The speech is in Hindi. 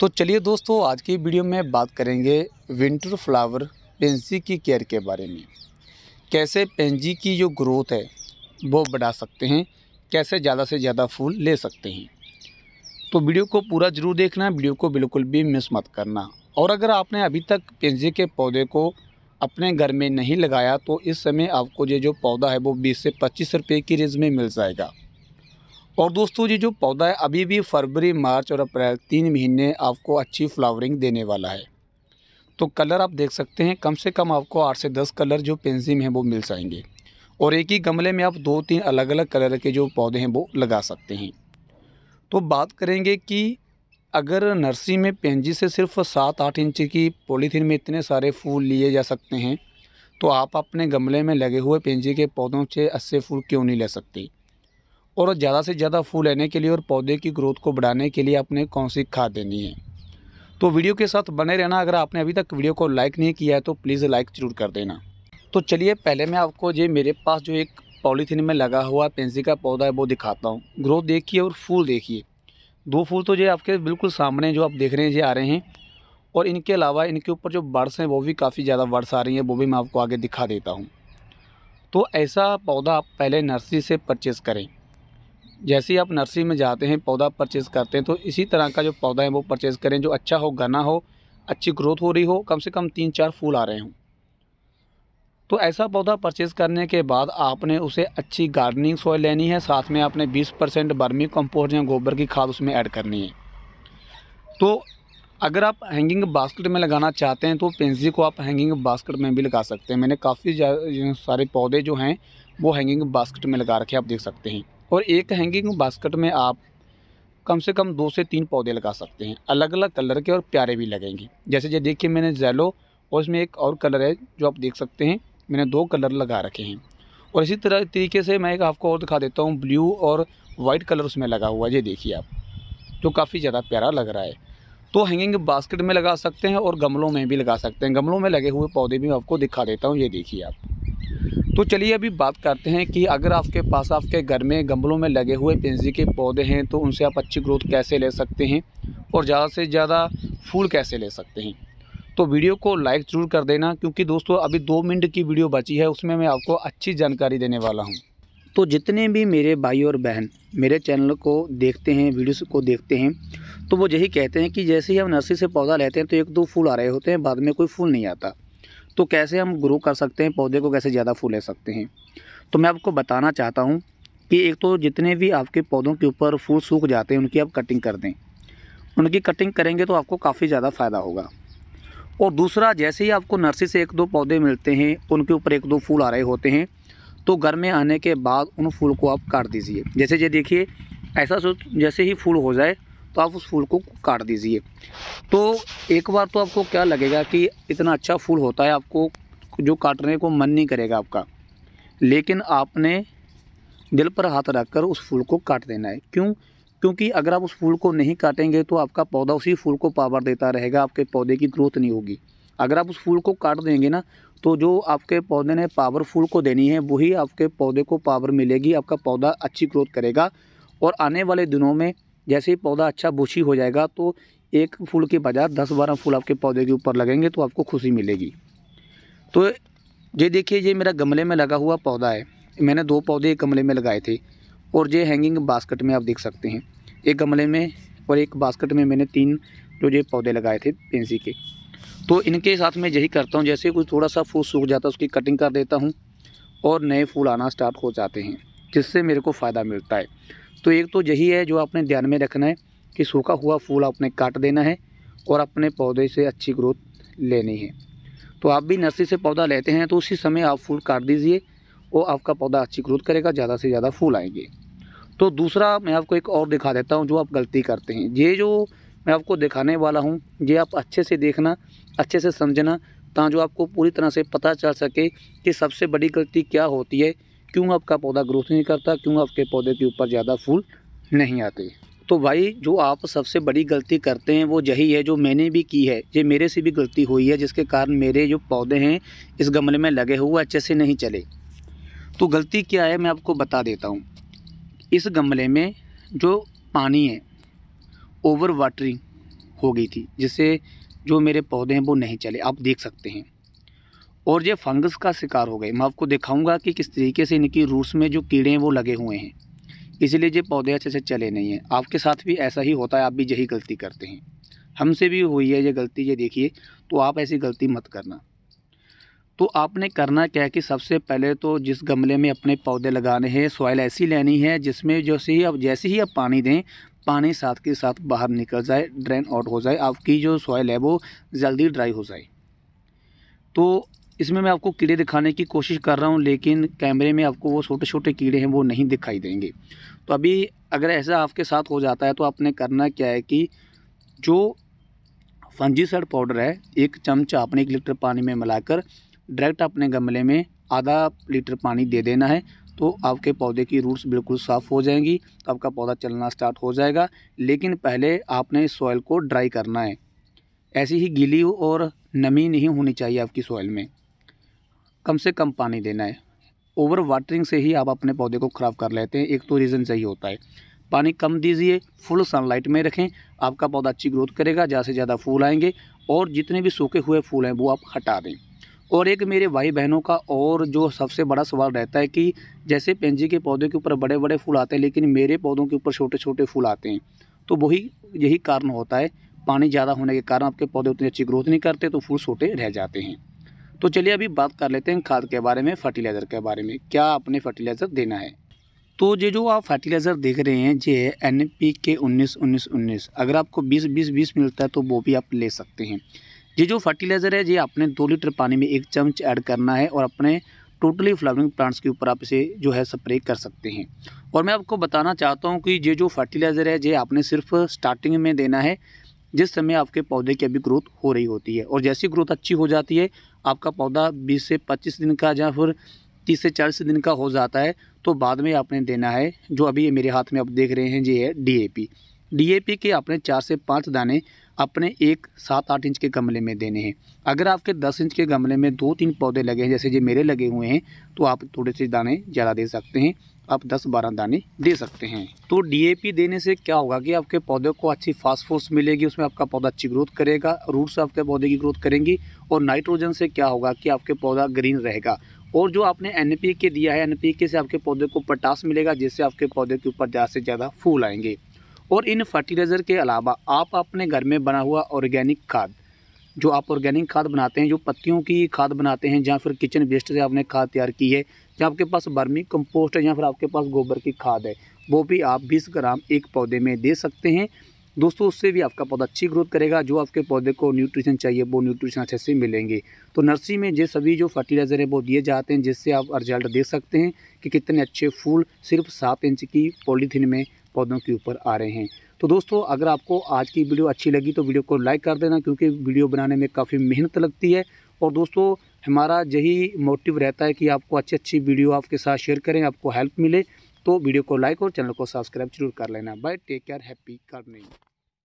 तो चलिए दोस्तों आज की वीडियो में बात करेंगे विंटर फ्लावर पेंसी की केयर के बारे में कैसे पेंजी की जो ग्रोथ है वो बढ़ा सकते हैं कैसे ज़्यादा से ज़्यादा फूल ले सकते हैं तो वीडियो को पूरा ज़रूर देखना वीडियो को बिल्कुल भी मिस मत करना और अगर आपने अभी तक पेंजी के पौधे को अपने घर में नहीं लगाया तो इस समय आपको ये जो पौधा है वो 20 से 25 रुपए की रेंज में मिल जाएगा और दोस्तों ये जो पौधा है अभी भी फरवरी मार्च और अप्रैल तीन महीने आपको अच्छी फ्लावरिंग देने वाला है तो कलर आप देख सकते हैं कम से कम आपको आठ से दस कलर जो पेंसिल में हैं वो मिल जाएंगे और एक ही गमले में आप दो तीन अलग अलग कलर के जो पौधे हैं वो लगा सकते हैं तो बात करेंगे कि अगर नर्सरी में पेंजी से सिर्फ सात आठ इंच की पॉलीथीन में इतने सारे फूल लिए जा सकते हैं तो आप अपने गमले में लगे हुए पेंजी के पौधों से अस्से फूल क्यों नहीं ले सकते और ज़्यादा से ज़्यादा फूल लेने के लिए और पौधे की ग्रोथ को बढ़ाने के लिए आपने कौन सी खाद देनी है तो वीडियो के साथ बने रहना अगर आपने अभी तक वीडियो को लाइक नहीं किया है तो प्लीज़ लाइक ज़रूर कर देना तो चलिए पहले मैं आपको ये मेरे पास जो एक पॉलीथीन में लगा हुआ पेंसी का पौधा है वो दिखाता हूँ ग्रोथ देखिए और फूल देखिए दो फूल तो ये आपके बिल्कुल सामने जो आप देख रहे हैं ये आ रहे हैं और इनके अलावा इनके ऊपर जो बर्ड्स हैं वो भी काफ़ी ज़्यादा बर्ड्स आ रही हैं वो भी मैं आपको आगे दिखा देता हूँ तो ऐसा पौधा आप पहले नर्सरी से परचेज़ करें जैसे ही आप नर्सरी में जाते हैं पौधा परचेज़ करते हैं तो इसी तरह का जो पौधा है वो परचेज़ करें जो अच्छा हो घना हो अच्छी ग्रोथ हो रही हो कम से कम तीन चार फूल आ रहे हों तो ऐसा पौधा परचेज़ करने के बाद आपने उसे अच्छी गार्डनिंग सॉइल लेनी है साथ में आपने 20 परसेंट बर्मी कंपोस्ट या गोबर की खाद उसमें ऐड करनी है तो अगर आप हैंगिंग बास्केट में लगाना चाहते हैं तो पेंसी को आप हैंगिंग बास्केट में भी लगा सकते हैं मैंने काफ़ी सारे पौधे जो हैं वो हैंगिंग बास्केट में लगा रखे आप देख सकते हैं और एक हैंगिंग बास्केट में आप कम से कम दो से तीन पौधे लगा सकते हैं अलग अलग कलर के और प्यारे भी लगेंगे जैसे ये देखिए मैंने जेलो और इसमें एक और कलर है जो आप देख सकते हैं मैंने दो कलर लगा रखे हैं और इसी तरह तरीके से मैं एक आपको और दिखा देता हूँ ब्लू और वाइट कलर उसमें लगा हुआ है ये देखिए आप जो काफ़ी ज़्यादा प्यारा लग रहा है तो हैंगिंग बास्केट में लगा सकते हैं और गमलों में भी लगा सकते हैं गमलों में लगे हुए पौधे भी आपको दिखा देता हूँ ये देखिए आप तो चलिए अभी बात करते हैं कि अगर आपके पास आपके घर में गमलों में लगे हुए पेंजी के पौधे हैं तो उनसे आप अच्छी ग्रोथ कैसे ले सकते हैं और ज़्यादा से ज़्यादा फूल कैसे ले सकते हैं तो वीडियो को लाइक ज़रूर कर देना क्योंकि दोस्तों अभी दो मिनट की वीडियो बची है उसमें मैं आपको अच्छी जानकारी देने वाला हूँ तो जितने भी मेरे भाई और बहन मेरे चैनल को देखते हैं वीडियोस को देखते हैं तो वो यही कहते हैं कि जैसे ही हम नर्सरी से पौधा लेते हैं तो एक दो फूल आ रहे होते हैं बाद में कोई फूल नहीं आता तो कैसे हम ग्रो कर सकते हैं पौधे को कैसे ज़्यादा फूल ले सकते हैं तो मैं आपको बताना चाहता हूँ कि एक तो जितने भी आपके पौधों के ऊपर फूल सूख जाते हैं उनकी आप कटिंग कर दें उनकी कटिंग करेंगे तो आपको काफ़ी ज़्यादा फ़ायदा होगा और दूसरा जैसे ही आपको नर्सरी से एक दो पौधे मिलते हैं उनके ऊपर एक दो फूल आ रहे होते हैं तो घर में आने के बाद उन फूल को आप काट दीजिए जैसे ये देखिए ऐसा जैसे ही फूल हो जाए तो आप उस फूल को काट दीजिए तो एक बार तो आपको क्या लगेगा कि इतना अच्छा फूल होता है आपको जो काटने को मन नहीं करेगा आपका लेकिन आपने दिल पर हाथ रखकर उस फूल को काट देना है क्यों क्योंकि अगर आप उस फूल को नहीं काटेंगे तो आपका पौधा उसी फूल को पावर देता रहेगा आपके पौधे की ग्रोथ नहीं होगी अगर आप उस फूल को काट देंगे ना तो जो आपके पौधे ने पावर फूल को देनी है वही आपके पौधे को पावर मिलेगी आपका पौधा अच्छी ग्रोथ करेगा और आने वाले दिनों में जैसे ही पौधा अच्छा बूछी हो जाएगा तो एक फूल के बजाय दस बारह फूल आपके पौधे के ऊपर लगेंगे तो आपको खुशी मिलेगी तो ये देखिए ये मेरा गमले में लगा हुआ पौधा है मैंने दो पौधे एक गमले में लगाए थे और ये हैंगिंग बास्केट में आप देख सकते हैं एक गमले में और एक बास्केट में मैंने तीन जो ये पौधे लगाए थे पेंसी के तो इनके साथ मैं यही करता हूँ जैसे कुछ थोड़ा सा फूल सूख जाता है उसकी कटिंग कर देता हूँ और नए फूल आना स्टार्ट हो जाते हैं जिससे मेरे को फ़ायदा मिलता है तो एक तो यही है जो आपने ध्यान में रखना है कि सूखा हुआ फूल आपने काट देना है और अपने पौधे से अच्छी ग्रोथ लेनी है तो आप भी नर्सरी से पौधा लेते हैं तो उसी समय आप फूल काट दीजिए वो आपका पौधा अच्छी ग्रोथ करेगा ज़्यादा से ज़्यादा फूल आएंगे तो दूसरा मैं आपको एक और दिखा देता हूँ जो आप गलती करते हैं ये जो मैं आपको दिखाने वाला हूँ ये आप अच्छे से देखना अच्छे से समझना ता जो आपको पूरी तरह से पता चल सके कि सबसे बड़ी गलती क्या होती है क्यों आपका पौधा ग्रोथ नहीं करता क्यों आपके पौधे के ऊपर ज़्यादा फूल नहीं आते तो भाई जो आप सबसे बड़ी गलती करते हैं वो यही है जो मैंने भी की है ये मेरे से भी गलती हुई है जिसके कारण मेरे जो पौधे हैं इस गमले में लगे हुए अच्छे से नहीं चले तो गलती क्या है मैं आपको बता देता हूँ इस गमले में जो पानी है ओवर वाटरिंग हो गई थी जिससे जो मेरे पौधे हैं वो नहीं चले आप देख सकते हैं और ये फंगस का शिकार हो गए मैं आपको दिखाऊंगा कि किस तरीके से इनकी रूट्स में जो कीड़े हैं वो लगे हुए हैं इसलिए ये पौधे अच्छे से चले नहीं हैं आपके साथ भी ऐसा ही होता है आप भी यही गलती करते हैं हमसे भी हुई है ये गलती ये देखिए तो आप ऐसी गलती मत करना तो आपने करना क्या है कि सबसे पहले तो जिस गमले में अपने पौधे लगाने हैं सॉइल ऐसी लेनी है जिसमें जैसे ही आप जैसे ही आप पानी दें पानी साथ के साथ बाहर निकल जाए ड्रेन आउट हो जाए आपकी जो सॉइल है वो जल्दी ड्राई हो जाए तो इसमें मैं आपको कीड़े दिखाने की कोशिश कर रहा हूँ लेकिन कैमरे में आपको वो छोटे छोटे कीड़े हैं वो नहीं दिखाई देंगे तो अभी अगर ऐसा आपके साथ हो जाता है तो आपने करना क्या है कि जो फंजीसाइड पाउडर है एक चमच आपने एक लीटर पानी में मिलाकर डायरेक्ट अपने गमले में आधा लीटर पानी दे देना है तो आपके पौधे की रूट्स बिल्कुल साफ़ हो जाएंगी तो आपका पौधा चलना स्टार्ट हो जाएगा लेकिन पहले आपने सॉइल को ड्राई करना है ऐसी ही गीली और नमी नहीं होनी चाहिए आपकी सॉइल में कम से कम पानी देना है ओवर वाटरिंग से ही आप अपने पौधे को ख़राब कर लेते हैं एक तो रीज़न सही होता है पानी कम दीजिए फुल सनलाइट में रखें आपका पौधा अच्छी ग्रोथ करेगा ज़्यादा से ज़्यादा फूल आएंगे और जितने भी सूखे हुए फूल हैं वो आप हटा दें और एक मेरे भाई बहनों का और जो सबसे बड़ा सवाल रहता है कि जैसे पेंजी के पौधे के ऊपर बड़े बड़े फूल आते हैं लेकिन मेरे पौधों के ऊपर छोटे छोटे फूल आते हैं तो वही यही कारण होता है पानी ज़्यादा होने के कारण आपके पौधे उतनी अच्छी ग्रोथ नहीं करते तो फूल छोटे रह जाते हैं तो चलिए अभी बात कर लेते हैं खाद के बारे में फर्टिलाइज़र के बारे में क्या आपने फर्टिलाइज़र देना है तो ये जो आप फर्टिलाइज़र देख रहे हैं ये है एन पी के उन्नीस उन्नीस उन्नीस अगर आपको बीस बीस बीस मिलता है तो वो भी आप ले सकते हैं ये जो फर्टिलाइज़र है ये आपने दो लीटर पानी में एक चम्मच ऐड करना है और अपने टोटली फ्लावरिंग प्लांट्स के ऊपर आप इसे जो है स्प्रे कर सकते हैं और मैं आपको बताना चाहता हूँ कि ये जो फर्टिलाइज़र है ये आपने सिर्फ स्टार्टिंग में देना है जिस समय आपके पौधे की अभी ग्रोथ हो रही होती है और जैसी ग्रोथ अच्छी हो जाती है आपका पौधा बीस से पच्चीस दिन का या फिर तीस से चालीस दिन का हो जाता है तो बाद में आपने देना है जो अभी मेरे हाथ में आप देख रहे हैं ये है डी ए के आपने चार से पाँच दाने अपने एक सात आठ इंच के गमले में देने हैं अगर आपके दस इंच के गमले में दो तीन पौधे लगे हैं जैसे ये मेरे लगे हुए हैं तो आप थोड़े से दाने ज़्यादा दे सकते हैं आप 10-12 दाने दे सकते हैं तो डी देने से क्या होगा कि आपके पौधे को अच्छी फास्फोर्स मिलेगी उसमें आपका पौधा अच्छी ग्रोथ करेगा रूट्स आपके पौधे की ग्रोथ करेंगी और नाइट्रोजन से क्या होगा कि आपके पौधा ग्रीन रहेगा और जो आपने एन के दिया है एन से आपके पौधे को पोटास मिलेगा जिससे आपके पौधे के ऊपर ज़्यादा से ज़्यादा फूल आएंगे और इन फर्टिलाइज़र के अलावा आप अपने घर में बना हुआ ऑर्गेनिक खाद जो आप ऑर्गेनिक खाद बनाते हैं जो पत्तियों की खाद बनाते हैं या फिर किचन वेस्ट से आपने खाद तैयार की है या आपके पास बर्मी कंपोस्ट है या फिर आपके पास गोबर की खाद है वो भी आप बीस ग्राम एक पौधे में दे सकते हैं दोस्तों उससे भी आपका पौधा अच्छी ग्रोथ करेगा जो आपके पौधे को न्यूट्रिशन चाहिए वो न्यूट्रिशन अच्छे से मिलेंगे तो नर्सरी में जो सभी जो फर्टिलाइज़र है वो दिए जाते हैं जिससे आप रिजल्ट देख सकते हैं कि कितने अच्छे फूल सिर्फ सात इंच की पॉलीथीन में पौधों के ऊपर आ रहे हैं तो दोस्तों अगर आपको आज की वीडियो अच्छी लगी तो वीडियो को लाइक कर देना क्योंकि वीडियो बनाने में काफ़ी मेहनत लगती है और दोस्तों हमारा यही मोटिव रहता है कि आपको अच्छी अच्छी वीडियो आपके साथ शेयर करें आपको हेल्प मिले तो वीडियो को लाइक और चैनल को सब्सक्राइब जरूर कर लेना bye take care happy gardening